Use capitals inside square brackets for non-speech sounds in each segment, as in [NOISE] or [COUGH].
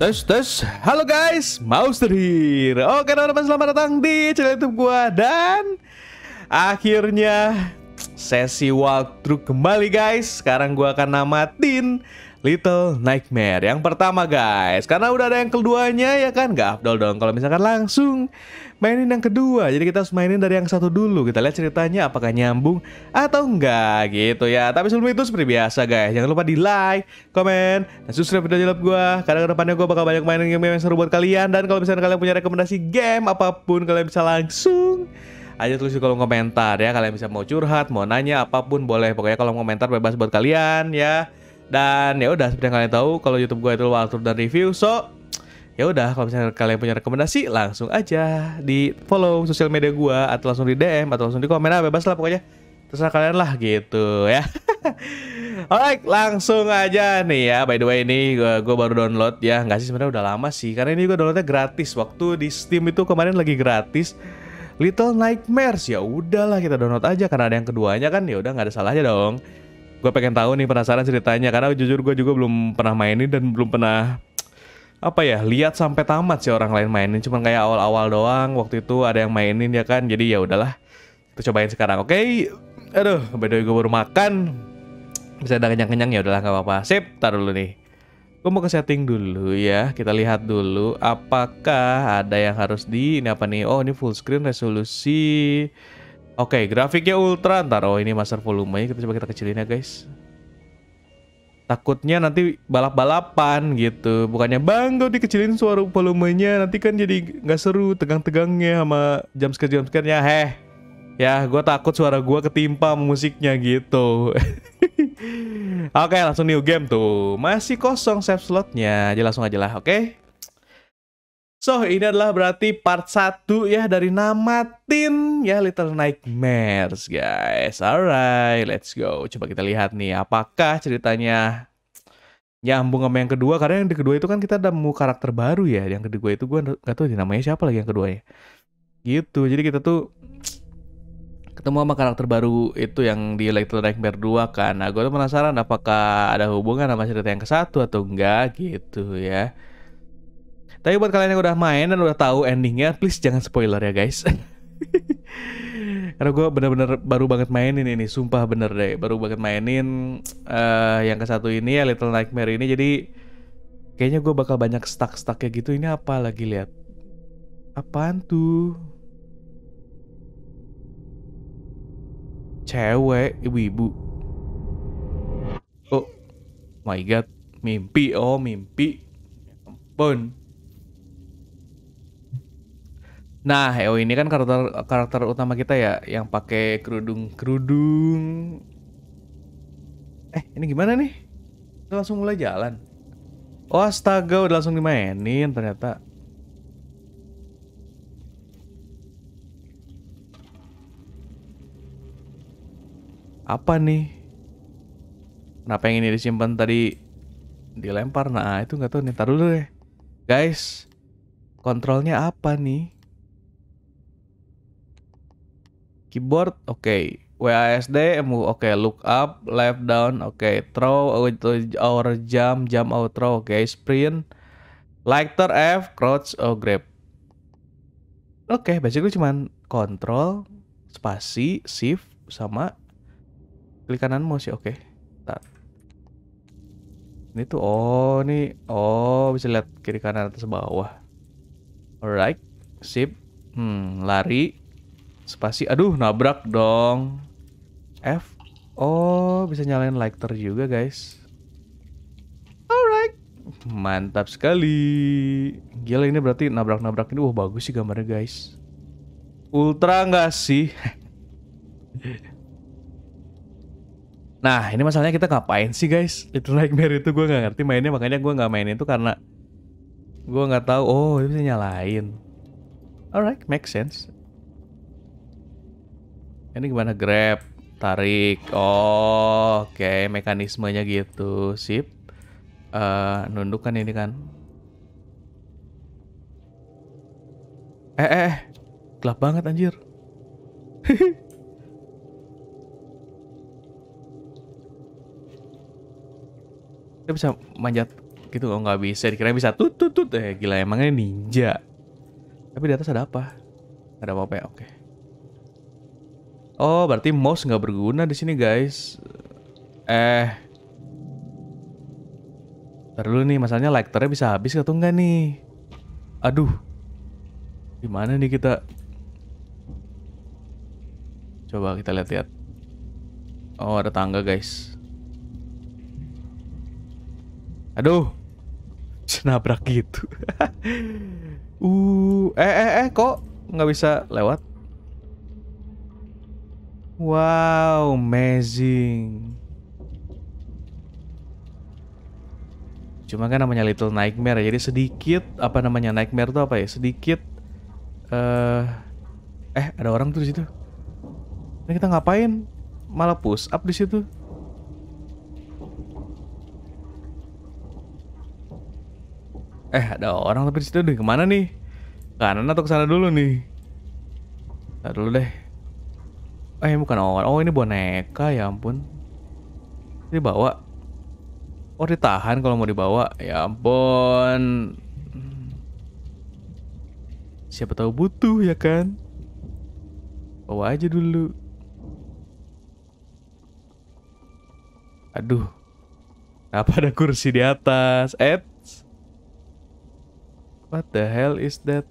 Tes tes, halo guys, Mauster here. Oke teman-teman selamat datang di channel YouTube gua dan akhirnya sesi walkthrough kembali guys. Sekarang gua akan namatin Little Nightmare yang pertama guys, karena udah ada yang keduanya ya kan, Gak afdol dong kalau misalkan langsung mainin yang kedua. Jadi kita harus mainin dari yang satu dulu. Kita lihat ceritanya apakah nyambung atau enggak gitu ya. Tapi sebelum itu seperti biasa guys, jangan lupa di like, komen, dan subscribe video YouTube gue Karena kedepannya gue bakal banyak mainin game yang seru buat kalian. Dan kalau misalnya kalian punya rekomendasi game apapun, kalian bisa langsung aja tulis di kolom komentar ya. Kalian bisa mau curhat, mau nanya apapun boleh. Pokoknya kolom komentar bebas buat kalian ya. Dan ya udah seperti yang kalian tahu kalau YouTube gue itu walkthrough dan review. So, ya udah kalau misalnya kalian punya rekomendasi langsung aja di follow sosial media gua atau langsung di DM atau langsung di komen ah, bebas lah pokoknya terserah kalian lah gitu ya [LAUGHS] Alright, langsung aja nih ya. By the way ini gue baru download ya. Nggak sih sebenarnya udah lama sih. Karena ini gue downloadnya gratis. Waktu di Steam itu kemarin lagi gratis. Little Nightmares ya udahlah kita download aja karena ada yang keduanya kan ya udah nggak ada salahnya dong. Gue pengen tahu nih penasaran ceritanya karena jujur gue juga belum pernah mainin dan belum pernah apa ya lihat sampai tamat sih orang lain mainin cuman kayak awal-awal doang waktu itu ada yang mainin ya kan jadi ya udahlah kita cobain sekarang oke okay? aduh by the gue baru makan bisa ada kenyang-kenyang ya udahlah nggak apa-apa sip taruh dulu nih gue mau ke setting dulu ya kita lihat dulu apakah ada yang harus di ini apa nih oh ini full screen resolusi oke okay, grafiknya ultra ntar oh ini master volume kita coba kita kecilin ya guys takutnya nanti balap-balapan gitu bukannya bang kau dikecilin suara volumenya nanti kan jadi nggak seru tegang-tegangnya sama jam scare jam scare ya, heh ya gue takut suara gue ketimpa musiknya gitu [LAUGHS] oke langsung new game tuh masih kosong save slotnya jadi langsung aja lah oke okay? So, ini adalah berarti part 1 ya dari nama Tin ya Little Nightmares, guys. Alright, let's go. Coba kita lihat nih apakah ceritanya nyambung sama yang kedua karena yang kedua itu kan kita ada mau karakter baru ya. Yang kedua itu gua nggak tahu namanya siapa lagi yang kedua ya. Gitu. Jadi kita tuh ketemu sama karakter baru itu yang di Little Nightmare 2 kan. Nah, gue tuh penasaran apakah ada hubungan sama cerita yang ke satu atau enggak gitu ya. Tapi buat kalian yang udah main dan udah tahu endingnya, please jangan spoiler ya guys. [LAUGHS] Karena gue bener-bener baru banget mainin ini, sumpah bener deh, baru banget mainin uh, yang ke satu ini ya Little Nightmare ini. Jadi kayaknya gue bakal banyak stuck-stuck kayak gitu. Ini apa lagi lihat? Apaan tuh? Cewek, ibu-ibu. Oh my god, mimpi, oh mimpi. Ya ampun. Nah, Eo ini kan karakter karakter utama kita ya yang pakai kerudung kerudung. Eh, ini gimana nih? Kita langsung mulai jalan. Oh, astaga, udah langsung dimainin ternyata. Apa nih? Kenapa yang ini disimpan tadi dilempar? Nah, itu nggak tahu nih. Taruh dulu deh. Guys, kontrolnya apa nih? keyboard oke okay. WASD move oke okay. look up left down oke okay. throw oh, our jump jump out throw oke okay. sprint lighter F crouch or oh, grab oke okay, basically cuman control spasi shift sama klik kanan mouse ya oke okay. ini tuh oh ini oh bisa lihat kiri kanan atas bawah alright sip hmm lari Spasi, aduh nabrak dong. F. Oh, bisa nyalain lighter juga guys. Alright. Mantap sekali. Gila ini berarti nabrak-nabrak ini. Wah bagus sih gambarnya guys. Ultra nggak sih? [LAUGHS] nah ini masalahnya kita ngapain sih guys? Itu Nightmare itu gue nggak ngerti mainnya. Makanya gue nggak mainin itu karena... Gue nggak tahu. Oh, ini bisa nyalain. Alright, make sense. Ini gimana grab? Tarik. Oh, oke, okay. mekanismenya gitu. Sip. Uh, nunduk kan ini kan. Eh, eh, eh, gelap banget anjir. Kita [LAUGHS] bisa manjat gitu kok oh, nggak bisa dikira bisa tut tut tut eh gila emangnya ninja tapi di atas ada apa ada apa ya oke okay. Oh, berarti mouse nggak berguna di sini, guys. Eh. terlalu nih, masalahnya lighternya bisa habis atau enggak nih? Aduh. Gimana nih kita? Coba kita lihat-lihat. Oh, ada tangga, guys. Aduh. Senabrak [LAUGHS] gitu. [LAUGHS] uh, eh eh eh kok nggak bisa lewat? Wow, amazing. Cuma kan namanya Little Nightmare, jadi sedikit apa namanya Nightmare tuh apa ya? Sedikit uh, eh ada orang tuh di situ. Ini kita ngapain? Malah push up di situ. Eh, ada orang tapi di situ deh. Kemana nih? Kanan atau ke sana dulu nih? Ntar dulu deh. Eh bukan awan Oh ini boneka ya ampun. ini bawa Oh ditahan kalau mau dibawa. Ya ampun. Siapa tahu butuh ya kan? Bawa aja dulu. Aduh. Apa ada kursi di atas? Eh. What the hell is that?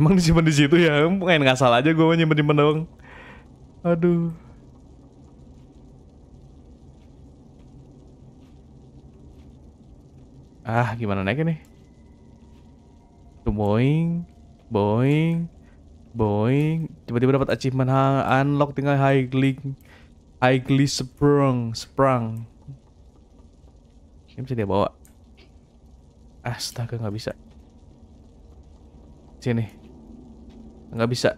Emang disimpan di situ ya? Pengen ngasal aja gue nyimpen nyimpen doang. Aduh. Ah, gimana naiknya nih? Boing, boing, boing. Tiba-tiba dapat achievement unlock tinggal high click, high click sprung, sprung. Ini bisa dia bawa. Astaga, nggak bisa. Sini. Nggak bisa.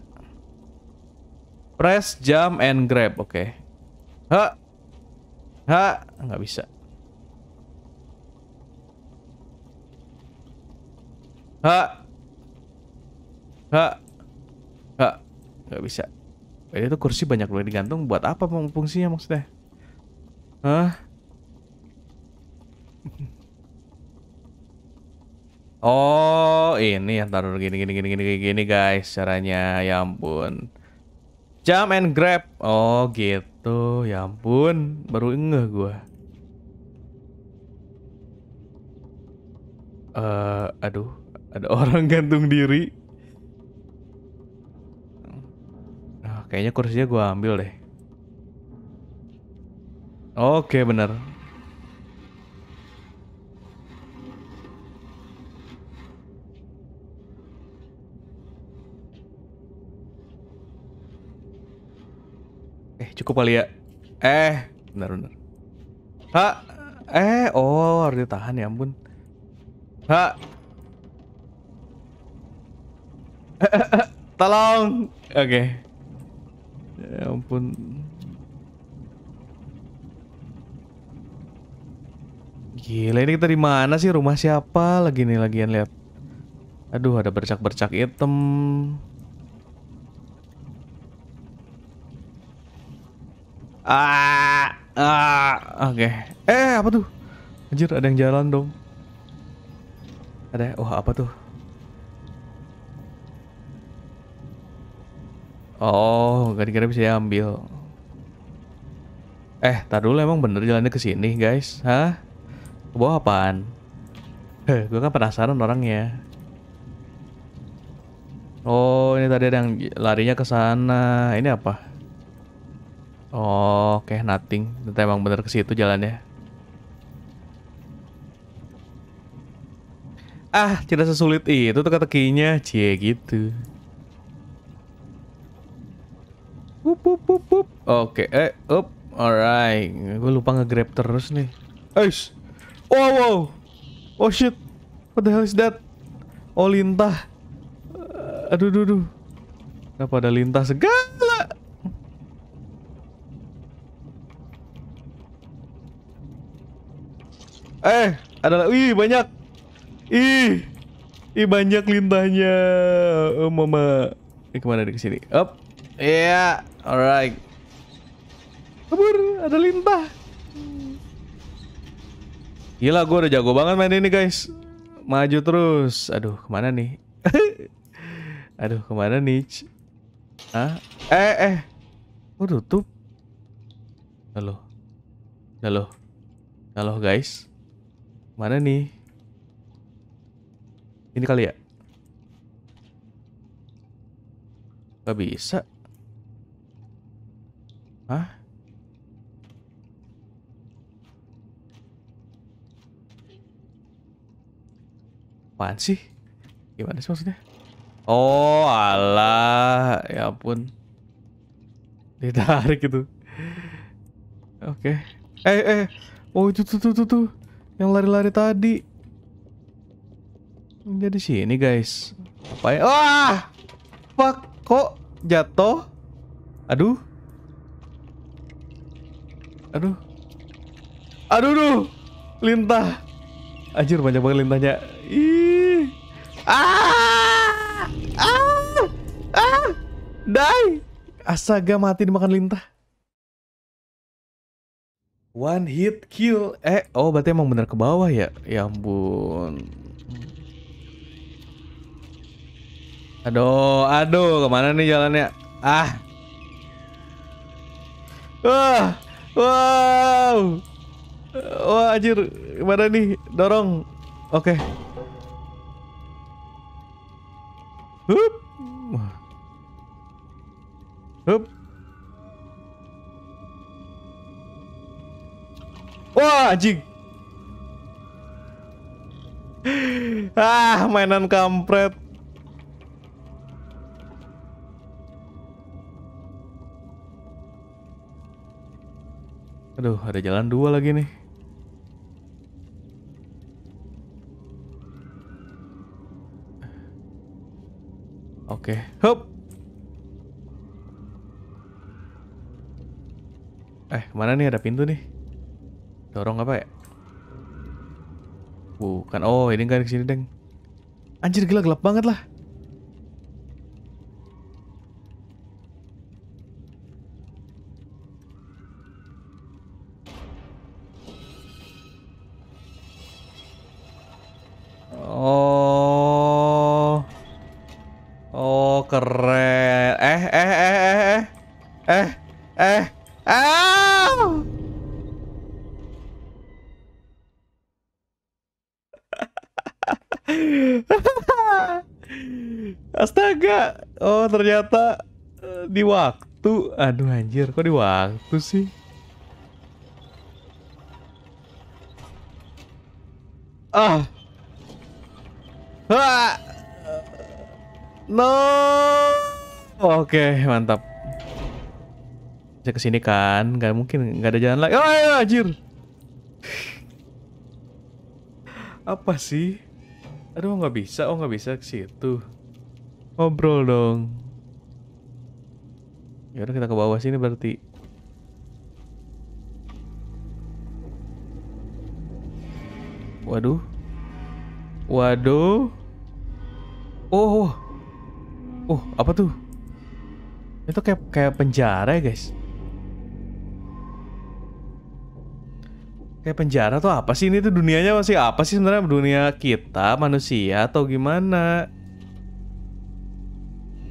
Press, jump, and grab. Oke. Okay. Ha. Ha. Nggak bisa. Ha. Ha. Ha. Nggak bisa. Eh, Ini tuh kursi banyak loh digantung. Buat apa fungsinya maksudnya? Hah? Oh, ini ya taruh gini gini gini gini gini guys caranya. Ya ampun. Jump and grab. Oh, gitu. Ya ampun, baru ngeh gua. Eh, uh, aduh, ada [LAUGHS] orang gantung diri. Nah, kayaknya kursinya gua ambil deh. Oke, bener. cukup kali ya. Eh, benar benar. Ha, eh, oh harus ditahan ya ampun. Ha. [LAUGHS] Tolong. Oke. Okay. Ya ampun. Gila ini kita di mana sih rumah siapa lagi nih lagian lihat. Aduh ada bercak-bercak hitam. Ah, ah, oke. Okay. Eh, apa tuh? Anjir, ada yang jalan dong. Ada, oh, apa tuh? Oh, gak dikira bisa diambil. Eh, tar dulu emang bener jalannya ke sini, guys. Hah? Bawa apaan? Heh, gue kan penasaran orangnya. Oh, ini tadi ada yang larinya ke sana. Ini apa? Oh, oke, okay, nothing. Ternyata emang bener ke situ jalannya. Ah, tidak sesulit itu teka-tekinya. Cie, gitu. Wup, wup, wup, wup. Oke, okay. eh, up. Alright. Gue lupa nge-grab terus nih. Eish. Wow, wow. Oh, shit. What the hell is that? Oh, lintah. aduh, aduh, aduh. Kenapa ada lintah segar? Eh, ada Ih, banyak. Ih. Ih, banyak lintahnya. Oh, mama. Eh, kemana di sini. Up. Iya. Yeah. Alright. Kabur, ada lintah. Gila, gue udah jago banget main ini, guys. Maju terus. Aduh, kemana nih? [LAUGHS] Aduh, kemana nih? Hah? Eh, eh. udah tutup. Halo. Halo. Halo, guys. Mana nih? Ini kali ya? Gak bisa. Hah? Apaan sih? Gimana sih maksudnya? Oh, alah. Ya ampun. Ditarik itu. Oke. Okay. Eh, eh. Oh, itu tuh, tuh, tuh, tuh. Yang lari-lari tadi. jadi sini, guys. Apa ya? Wah! Fuck, kok jatuh? Aduh. Aduh. Aduh, duh. Lintah. Anjir, banyak banget lintahnya. Ih. Ah! Ah! Ah! Die! Astaga, mati dimakan lintah. One hit kill. Eh, oh berarti emang bener ke bawah ya? Ya ampun. Aduh, aduh, kemana nih jalannya? Ah. Wah, wow. Wah, anjir. Gimana nih? Dorong. Oke. Okay. Hup. Hup. anjing. ah, mainan kampret. Aduh, ada jalan dua lagi nih. Oke, okay. hop. Eh, mana nih ada pintu nih? Dorong apa ya? Bukan. Oh, ini kan sini Deng. Anjir, gila gelap banget lah. Astaga. Oh, ternyata eh, di waktu. Aduh anjir, kok di waktu sih? Ah. Ah. No. Oke, okay, mantap. Bisa sini kan? Gak mungkin, gak ada jalan lagi. Oh, ya, anjir. Apa sih? Aduh nggak bisa, oh nggak bisa ke situ. Ngobrol dong. Ya udah kita ke bawah sini berarti. Waduh. Waduh. Oh. Oh, oh apa tuh? Itu kayak kayak penjara ya, guys. kayak penjara tuh apa sih ini tuh dunianya masih apa sih sebenarnya dunia kita manusia atau gimana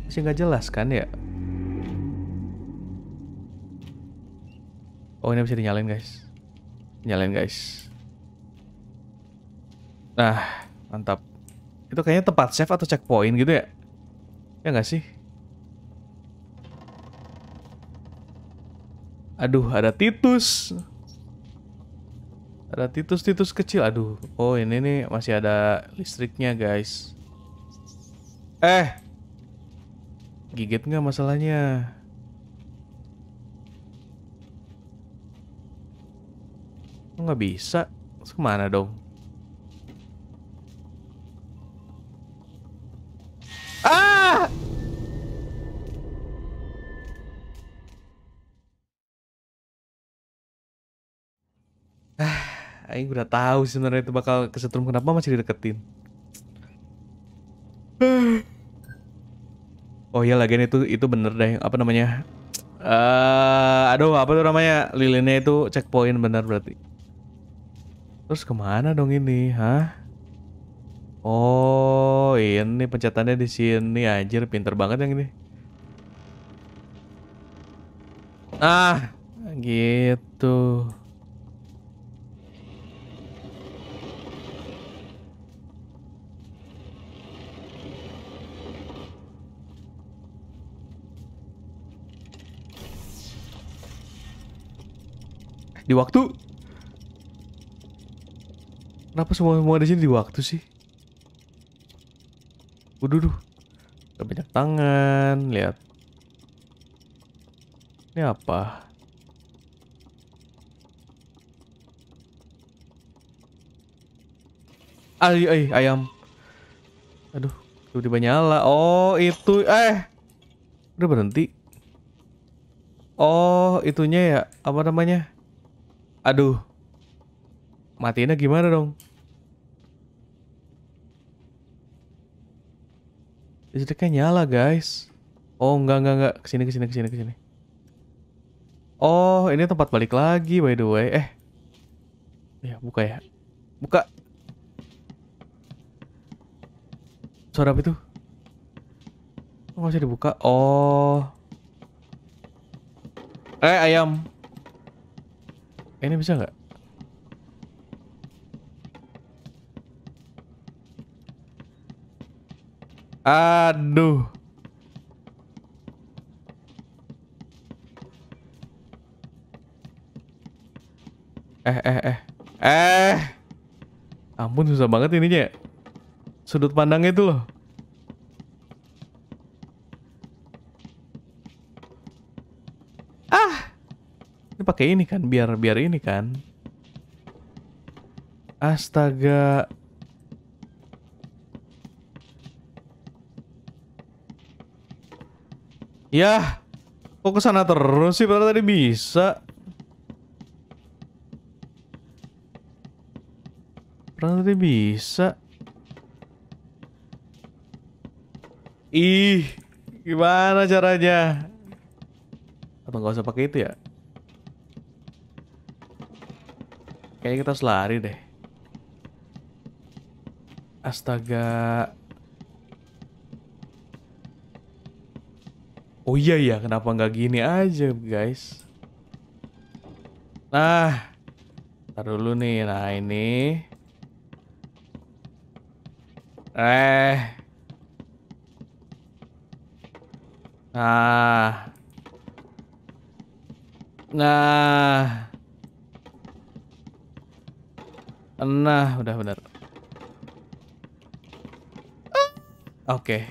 masih nggak jelas kan ya oh ini bisa dinyalain guys nyalain guys nah mantap itu kayaknya tempat save atau checkpoint gitu ya ya nggak sih aduh ada titus ada titus-titus kecil. Aduh. Oh, ini nih masih ada listriknya, guys. Eh. Gigit nggak masalahnya? Nggak bisa. Terus kemana dong? Aing udah tahu sebenarnya itu bakal kesetrum kenapa masih dideketin. [SIGHS] Oh iya lagian itu itu bener deh apa namanya? uh, aduh apa tuh namanya? Lilinnya itu checkpoint bener berarti. Terus kemana dong ini? Hah? Oh, ini pencetannya di sini anjir, pinter banget yang ini. Ah, gitu. Di waktu? Kenapa semua semua di sini di waktu sih? Udah, duh. Gak banyak tangan, lihat. Ini apa? Ay, ay, ayam. Aduh, tiba-tiba nyala. Oh, itu eh udah berhenti. Oh, itunya ya, apa namanya? Aduh. Matiinnya gimana dong? Listriknya nyala, guys. Oh, enggak, enggak, enggak. Kesini, kesini, kesini, kesini. Oh, ini tempat balik lagi, by the way. Eh. Ya, buka ya. Buka. Suara apa itu? Oh, masih dibuka. Oh. Eh, ayam. Ini bisa nggak? Aduh. Eh, eh, eh. Eh. Ampun, susah banget ininya. Sudut pandangnya itu loh. pakai ini kan biar biar ini kan astaga ya kok kesana terus sih? Padahal tadi bisa. Padahal tadi bisa. Ih, gimana caranya? atau nggak usah pakai itu ya? Kayaknya kita harus lari deh. Astaga. Oh iya ya, kenapa nggak gini aja guys? Nah, taruh dulu nih. Nah ini. Eh. Nah. Nah. Nah, udah benar. Oke. Okay.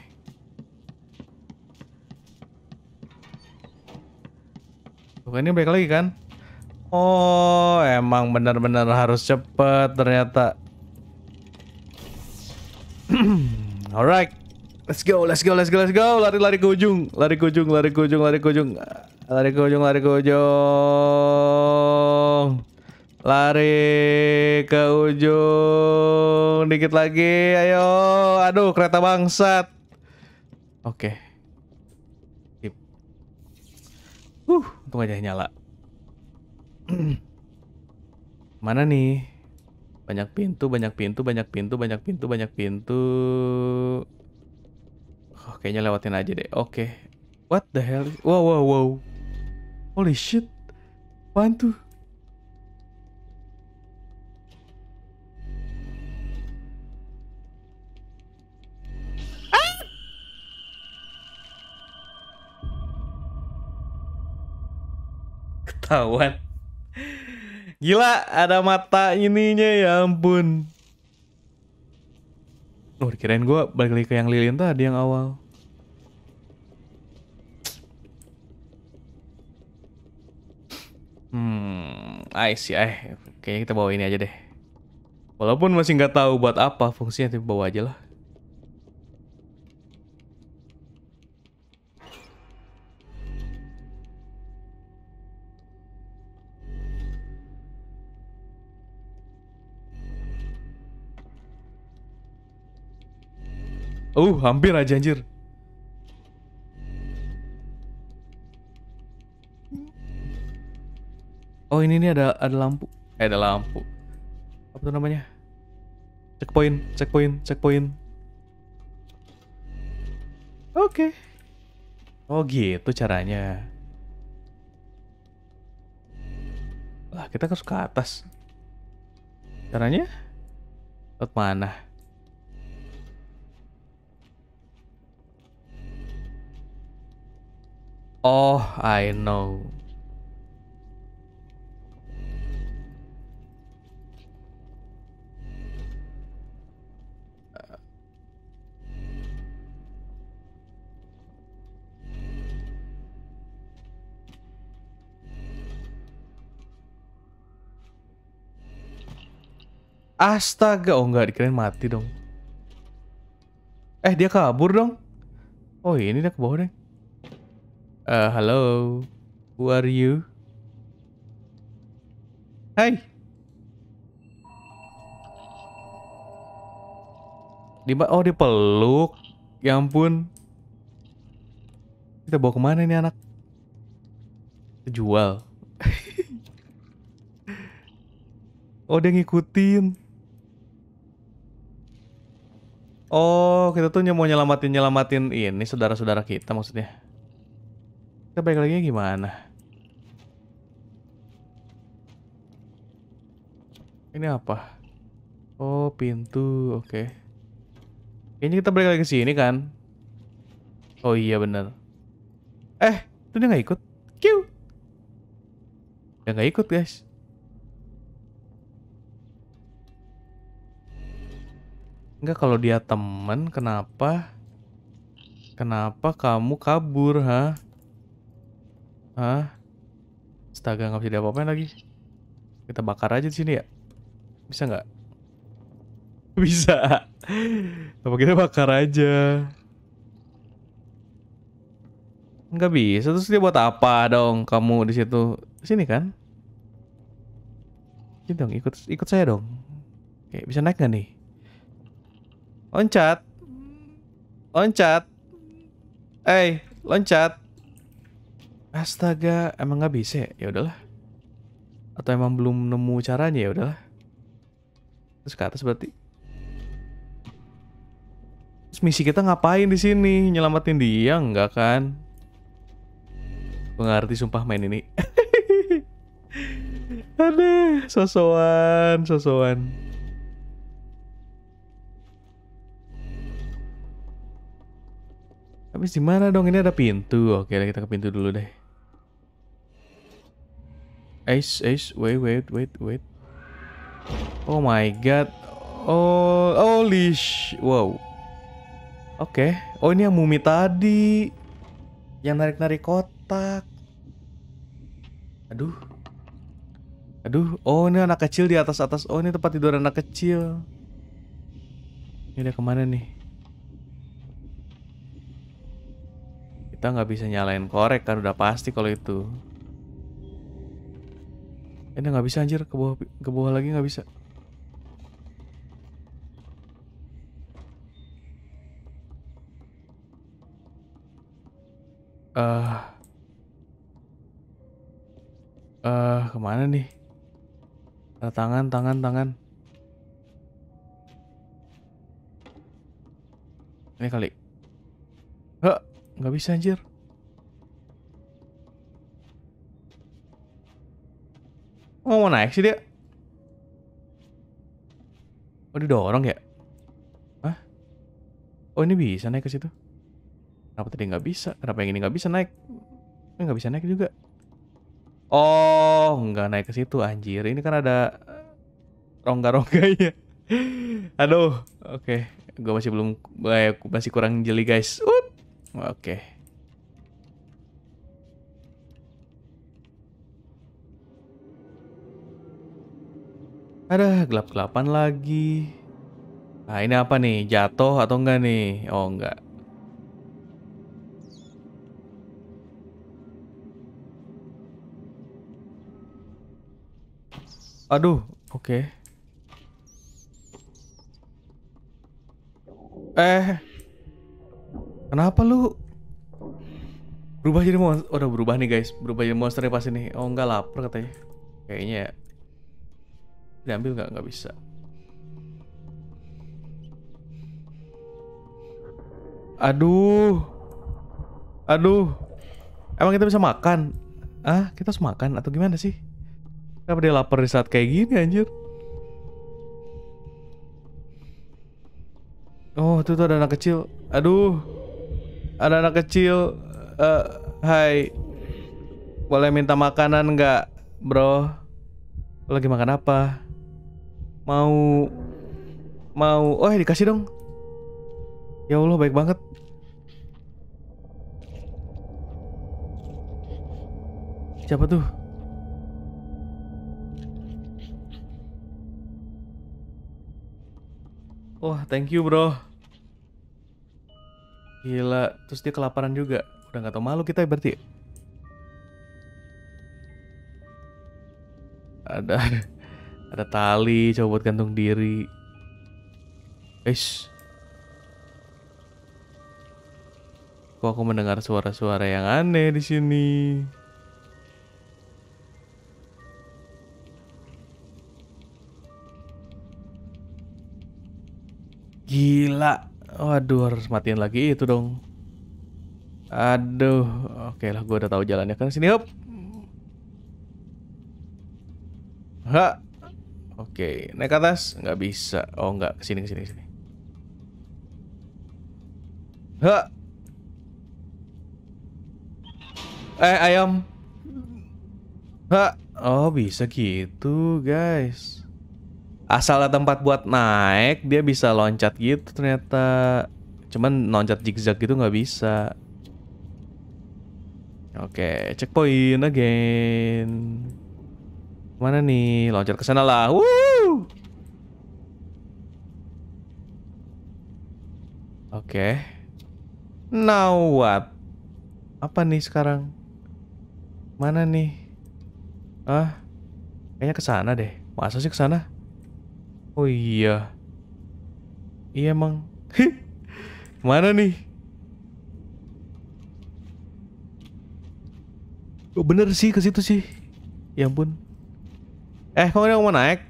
Bukan ini balik lagi kan? Oh, emang benar-benar harus cepet. ternyata. [CLEARS THROAT] Alright. Let's go, let's go, let's go, let's go. Lari-lari ke ujung, lari ke ujung, lari ke ujung, lari ke ujung. Lari ke ujung, lari ke ujung. Lari ke ujung Dikit lagi Ayo Aduh kereta bangsat Oke okay. Sip Uh Untung aja nyala [CLEARS THROAT] Mana nih Banyak pintu Banyak pintu Banyak pintu Banyak pintu Banyak pintu oh, Kayaknya lewatin aja deh Oke okay. What the hell Wow wow wow Holy shit Apaan ketahuan. Gila, ada mata ininya ya ampun. Oh, kirain gue balik lagi ke yang lilin tadi yang awal. Hmm, I see, I. Kayaknya kita bawa ini aja deh. Walaupun masih nggak tahu buat apa fungsinya, tapi bawa aja lah. Uh, hampir aja anjir. Oh, ini nih ada ada lampu. Eh, ada lampu. Apa tuh namanya? Checkpoint, checkpoint, checkpoint. Oke. Okay. Oh, gitu caranya. Lah, kita harus ke atas. Caranya? Lewat mana? Oh, I know. Astaga, oh enggak dikirain mati dong. Eh, dia kabur dong. Oh, iya, ini dia ke bawah deh. Uh, hello, who are you? Hai. Di oh dipeluk. Ya ampun. Kita bawa kemana ini anak? jual. [LAUGHS] oh dia ngikutin. Oh kita tuh mau nyelamatin nyelamatin ini saudara-saudara kita maksudnya. Kita balik lagi gimana? Ini apa? Oh, pintu. Oke. Okay. Kayaknya kita balik lagi ke sini kan? Oh iya bener. Eh, itu dia nggak ikut. Kiu. Dia ya, nggak ikut guys. Enggak kalau dia teman, kenapa? Kenapa kamu kabur, ha? Huh? Hah? Astaga, nggak bisa diapa-apain lagi. Kita bakar aja di sini ya. Bisa nggak? [LAUGHS] Bisa. Apa kita bakar aja? Nggak bisa. Terus dia buat apa dong kamu di situ? Sini kan? Sini dong, ikut ikut saya dong. Oke, bisa naik nggak nih? Loncat. Loncat. Eh, hey, loncat. Astaga, emang nggak bisa ya? ya? udahlah. Atau emang belum nemu caranya ya udahlah. Terus ke atas berarti. Terus misi kita ngapain di sini? Nyelamatin dia nggak kan? Pengerti sumpah main ini. [LAUGHS] Aduh, sosokan, sosokan. Habis di mana dong? Ini ada pintu. Oke, kita ke pintu dulu deh. Ace, ace, wait, wait, wait, wait. Oh my god. Oh, holy sh... Wow. Oke. Okay. Oh, ini yang mumi tadi. Yang narik-narik kotak. Aduh. Aduh. Oh, ini anak kecil di atas-atas. Oh, ini tempat tidur anak kecil. Ini udah kemana nih? Kita nggak bisa nyalain korek kan. Udah pasti kalau itu. Ini nggak bisa anjir ke bawah ke bawah lagi nggak bisa. Eh uh, eh uh, kemana nih? Ah, tangan, tangan, tangan. Ini kali. nggak bisa anjir. Kok mau naik sih dia? Oh, didorong ya? Hah? Oh, ini bisa naik ke situ? Kenapa tadi nggak bisa? Kenapa yang ini nggak bisa naik? Ini nggak bisa naik juga. Oh, nggak naik ke situ, anjir. Ini kan ada eh, rongga-rongganya. [LAUGHS] Aduh, oke. Okay. Gue masih belum, eh, masih kurang jeli, guys. Oke. Okay. Ada gelap-gelapan lagi. Nah, ini apa nih? Jatuh atau enggak nih? Oh, enggak. Aduh, oke. Okay. Eh. Kenapa lu? Berubah jadi monster. Udah berubah nih guys. Berubah jadi monster ya pas ini. Oh enggak lapar katanya. Kayaknya ya diambil nggak nggak bisa aduh aduh emang kita bisa makan ah kita harus makan atau gimana sih kenapa dia lapar di saat kayak gini anjir oh itu tuh ada anak kecil aduh ada anak kecil uh, hai boleh minta makanan nggak bro lagi makan apa mau mau oh ya dikasih dong ya Allah baik banget siapa tuh Wah, oh, thank you bro. Gila, terus dia kelaparan juga. Udah nggak tau malu kita berarti. Ada. Ada tali, coba buat gantung diri. Eish. Kok aku mendengar suara-suara yang aneh di sini? Gila. Waduh, harus matiin lagi itu dong. Aduh, oke lah, gue udah tahu jalannya kan sini. Hop. Hah? Oke, naik atas nggak bisa. Oh nggak, kesini kesini kesini. Ha. Eh ayam. Ha. Oh bisa gitu guys. Asal tempat buat naik, dia bisa loncat gitu ternyata. Cuman loncat zigzag gitu nggak bisa. Oke, okay, checkpoint again. Mana nih? Loncat ke sana lah. Woo! Oke. Okay. Now what? Apa nih sekarang? Mana nih? Ah. Kayaknya ke sana deh. Masa sih ke sana? Oh iya. Iya emang. [LAUGHS] Mana nih? Oh, bener sih ke situ sih. Ya ampun. Eh, kok dia nggak mau naik?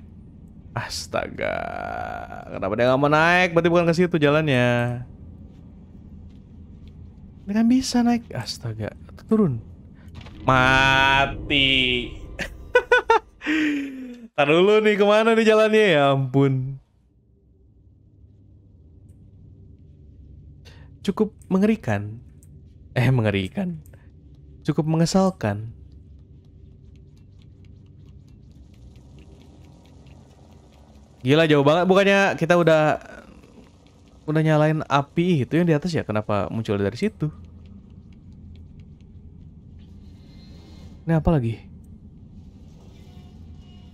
Astaga, kenapa dia nggak mau naik? Berarti bukan ke situ jalannya. Ini kan bisa naik. Astaga, turun. Mati. [LAUGHS] Tar dulu nih, kemana nih jalannya? Ya ampun. Cukup mengerikan. Eh, mengerikan. Cukup mengesalkan Gila jauh banget. Bukannya kita udah udah nyalain api itu yang di atas ya? Kenapa muncul dari situ? Ini apa lagi?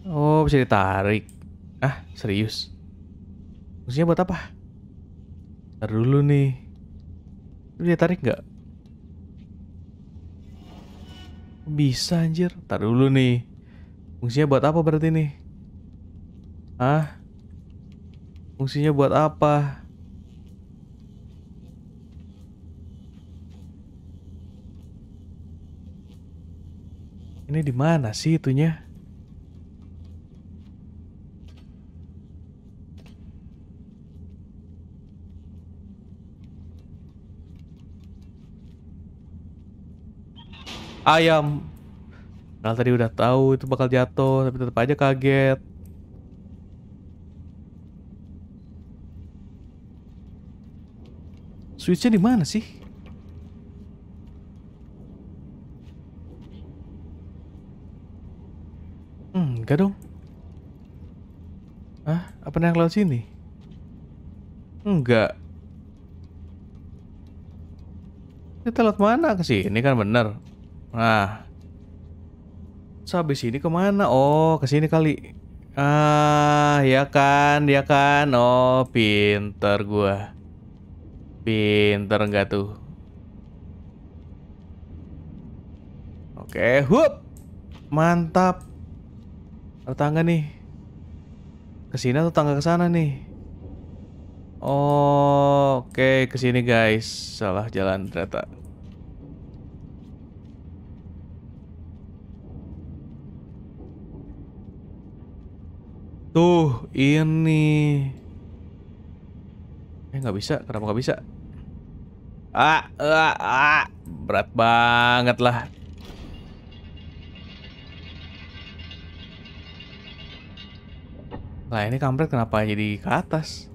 Oh, bisa ditarik. Ah, serius? Maksudnya buat apa? Ntar dulu nih. Ini dia tarik nggak? Bisa anjir. Ntar dulu nih. Fungsinya buat apa berarti nih? Ah, Fungsinya buat apa? Ini di mana sih itunya? Ayam. Nah tadi udah tahu itu bakal jatuh, tapi tetap aja kaget. Switchnya di mana sih? Hmm, enggak dong. Ah, apa yang lewat sini? Enggak. Kita lewat mana ke sini kan bener. Nah. Habis ini kemana? Oh, ke sini kali. Ah, ya kan, ya kan. Oh, pinter gua. Pinter nggak tuh? Oke, hup. Mantap. Ada tangga nih. Ke sini atau tangga ke sana nih? oke, ke sini guys. Salah jalan ternyata. Tuh, ini. Eh, nggak bisa. Kenapa nggak bisa? Ah, ah, ah. Berat banget lah. Lah ini kampret kenapa jadi ke atas?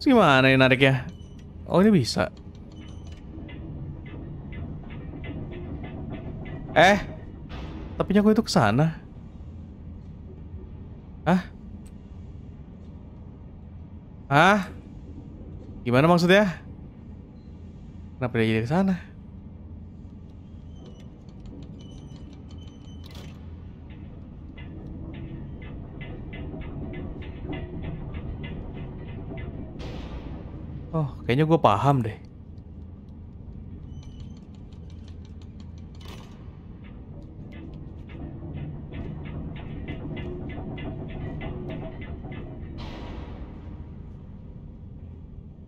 Terus gimana ini nariknya? Oh ini bisa. Eh, tapi nyaku itu ke sana. Hah? Hah? Gimana maksudnya? Kenapa dia jadi ke sana? Oh, kayaknya gue paham deh.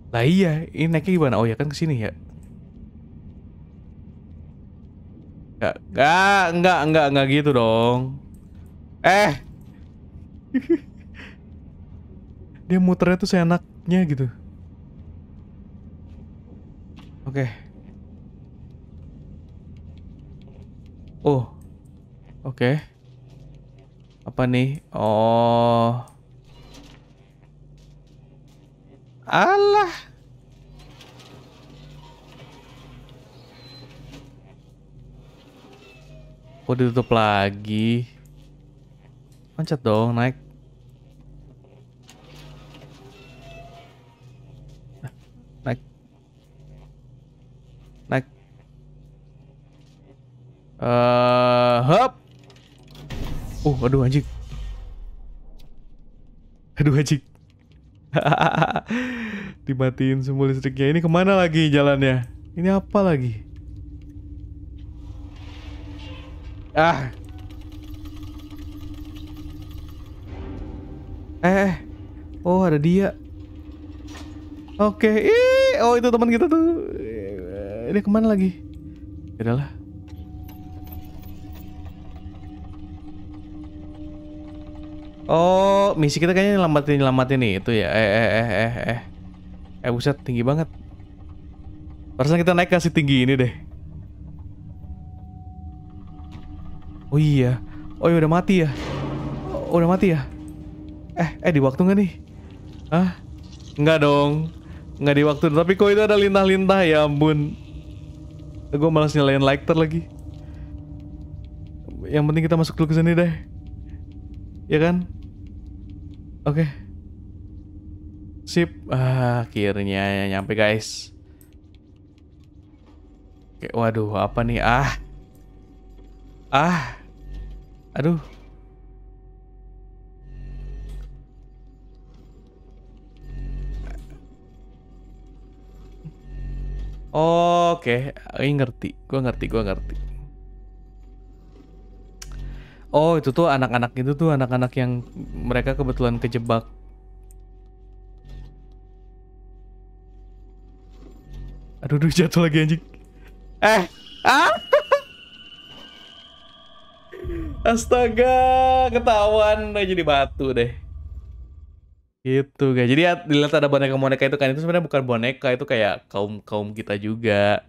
Nah iya, ini naiknya gimana? Oh iya, kan ya kan ke sini ya. Ya, enggak, enggak, enggak gitu dong. Eh. [LAUGHS] Dia muternya tuh seenaknya gitu. Oke. Okay. Oh. Oke. Okay. Apa nih? Oh. Allah. Kok ditutup lagi? Pencet dong, naik. Naik. Naik. Eh, uh, hop. Uh, aduh anjing. Aduh anjing. [LAUGHS] Dimatiin semua listriknya. Ini kemana lagi jalannya? Ini apa lagi? Ah. Eh. Oh, ada dia. Oke. Okay. Ih, oh itu teman kita tuh. Ini kemana lagi? Adalah. Ya oh, misi kita kayaknya nyelamatin nyelamatin nih itu ya. Eh eh eh eh eh. Eh buset tinggi banget. Harusnya kita naik kasih tinggi ini deh. Oh iya. Oh iya udah mati ya. Oh, udah mati ya. Eh, eh di waktu nggak nih? Hah? Nggak dong. Nggak di waktu. Tapi kok itu ada lintah-lintah ya ampun. Gue malas nyalain lighter lagi. Yang penting kita masuk dulu ke sini deh. Ya kan? Oke. Okay. Sip. Ah, akhirnya nyampe guys. Oke, waduh apa nih? Ah. Ah. Aduh. Oke, okay. ini ngerti. Gua ngerti, gua ngerti. Oh, itu tuh anak-anak itu tuh anak-anak yang mereka kebetulan kejebak. Aduh, jatuh lagi anjing. Eh. Astaga, ketahuan udah jadi batu deh. Gitu guys. Jadi ya, dilihat ada boneka-boneka itu kan itu sebenarnya bukan boneka, itu kayak kaum-kaum kita juga.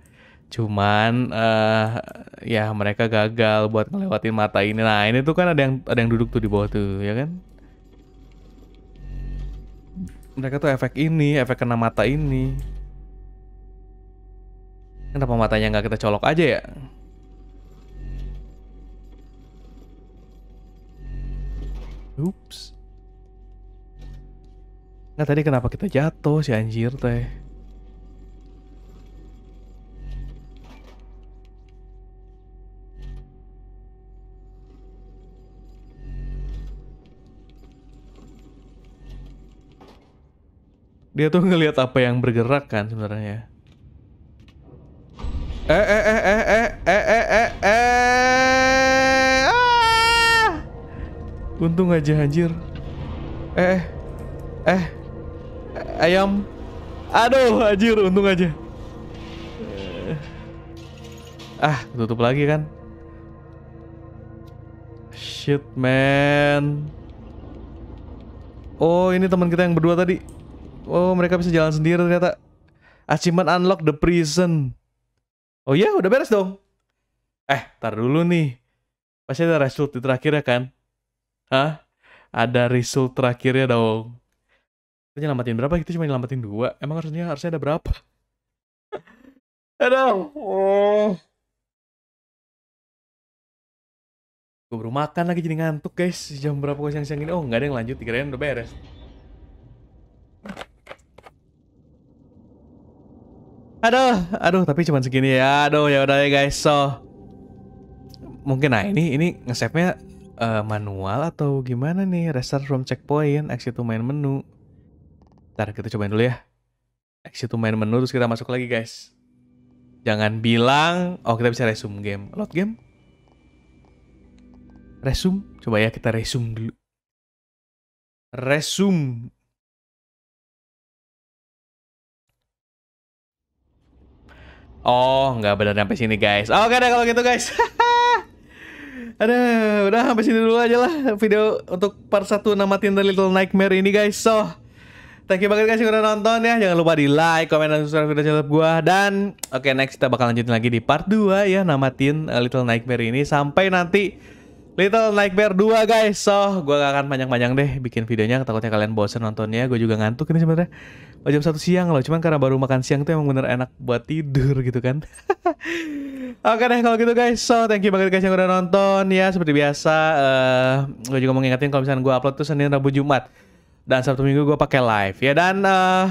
Cuman uh, ya mereka gagal buat ngelewatin mata ini. Nah, ini tuh kan ada yang ada yang duduk tuh di bawah tuh, ya kan? Mereka tuh efek ini, efek kena mata ini. Kenapa matanya nggak kita colok aja ya? Oops. Nah tadi kenapa kita jatuh si anjir teh? Dia tuh ngelihat apa yang bergerak kan sebenarnya. Eh eh eh eh eh eh eh eh eh, eh. Untung aja anjir. Eh, eh, eh, ayam. Aduh, anjir, untung aja. Eh. Ah, tutup lagi kan. Shit, man. Oh, ini teman kita yang berdua tadi. Oh, mereka bisa jalan sendiri ternyata. Achievement unlock the prison. Oh iya, udah beres dong. Eh, tar dulu nih. Pasti ada result di terakhirnya kan? Hah? Ada result terakhirnya dong. Kita nyelamatin berapa? Kita cuma nyelamatin dua. Emang harusnya harusnya ada berapa? [LAUGHS] Aduh. Oh. Gue baru makan lagi jadi ngantuk guys. Jam berapa gue siang-siang ini? Oh nggak ada yang lanjut. Kira-kira udah beres. Aduh, aduh, tapi cuma segini ya. Aduh, ya udah ya guys. So, mungkin nah ini ini nge-save-nya uh, manual atau gimana nih? Restart from checkpoint, exit to main menu. Ntar kita cobain dulu ya. Exit to main menu terus kita masuk lagi guys. Jangan bilang, oh kita bisa resume game. Load game? Resume? Coba ya kita resume dulu. Resume. Oh, nggak benar sampai sini guys. Oke okay, deh kalau gitu guys. [LAUGHS] Ada, udah sampai sini dulu aja lah video untuk part 1 namatin The Little Nightmare ini guys. So, thank you banget guys yang udah nonton ya. Jangan lupa di like, komen, dan subscribe video channel gue dan oke okay, next kita bakal lanjutin lagi di part 2 ya namatin A eh, Little Nightmare ini sampai nanti Little Nightmare 2 guys. So, oh, gue gak akan panjang-panjang deh bikin videonya. Takutnya kalian bosen nontonnya. Gue juga ngantuk ini sebenernya Oh, jam satu siang loh. Cuman karena baru makan siang tuh emang bener enak buat tidur gitu kan. [LAUGHS] Oke okay deh kalau gitu guys. So, thank you banget guys yang udah nonton ya. Seperti biasa, uh, eh, gue juga mau ngingetin kalau misalnya gue upload tuh Senin, Rabu, Jumat. Dan Sabtu Minggu gue pakai live ya. Dan... Uh,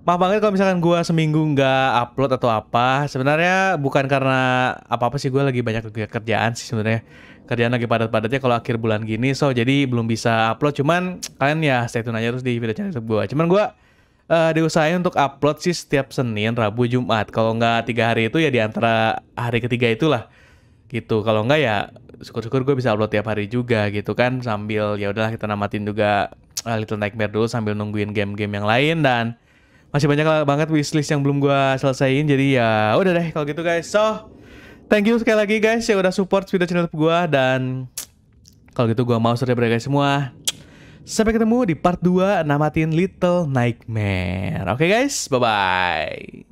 Maaf banget kalau misalkan gue seminggu nggak upload atau apa. Sebenarnya bukan karena apa-apa sih gue lagi banyak kerjaan sih sebenarnya kerjaan lagi padat-padatnya kalau akhir bulan gini so jadi belum bisa upload cuman kalian ya stay tune aja terus di video channel gue cuman gue uh, diusahain untuk upload sih setiap Senin, Rabu, Jumat kalau nggak tiga hari itu ya di antara hari ketiga itulah gitu kalau nggak ya syukur-syukur gue bisa upload tiap hari juga gitu kan sambil ya udahlah kita namatin juga uh, Little Nightmare dulu sambil nungguin game-game yang lain dan masih banyak banget wishlist yang belum gue selesaiin jadi ya udah deh kalau gitu guys so Thank you sekali lagi guys yang udah support video channel gue dan kalau gitu gue mau sudah guys semua. Sampai ketemu di part 2 namatin Little Nightmare. Oke okay guys, bye-bye.